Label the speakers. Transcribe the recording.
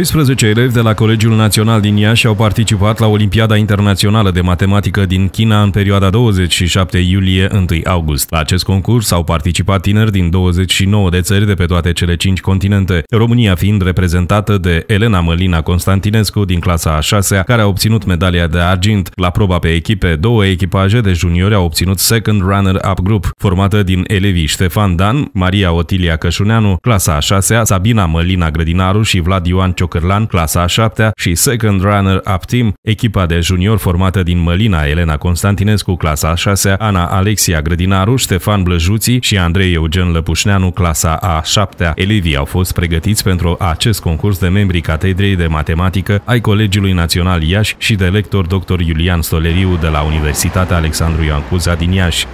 Speaker 1: 12 elevi de la Colegiul Național din Iași au participat la Olimpiada Internațională de Matematică din China în perioada 27 iulie-1 august. La acest concurs au participat tineri din 29 de țări de pe toate cele 5 continente, România fiind reprezentată de Elena Mălina Constantinescu din clasa a 6 care a obținut medalia de argint. La proba pe echipe, două echipaje de juniori au obținut Second Runner-Up Group, formată din elevii Ștefan Dan, Maria Otilia Cășuneanu, clasa a 6 Sabina Mălina Grădinaru și Vlad Ioan Ciocârlan, clasa a 7 și Second Runner-Up Team, echipa de junior formată din Mălina Elena Constantinescu, clasa a 6 Ana Alexia Grădinaru, Ștefan Blăjuții și Andrei Eugen Lăpușneanu, clasa a 7 Elevii au fost pregătiți pentru acest concurs de membri Catedrei de Matematică ai Colegiului Național Iași și de lector dr. Iulian Stoleriu de la Universitatea Alexandru Ioan Cuza din Iași.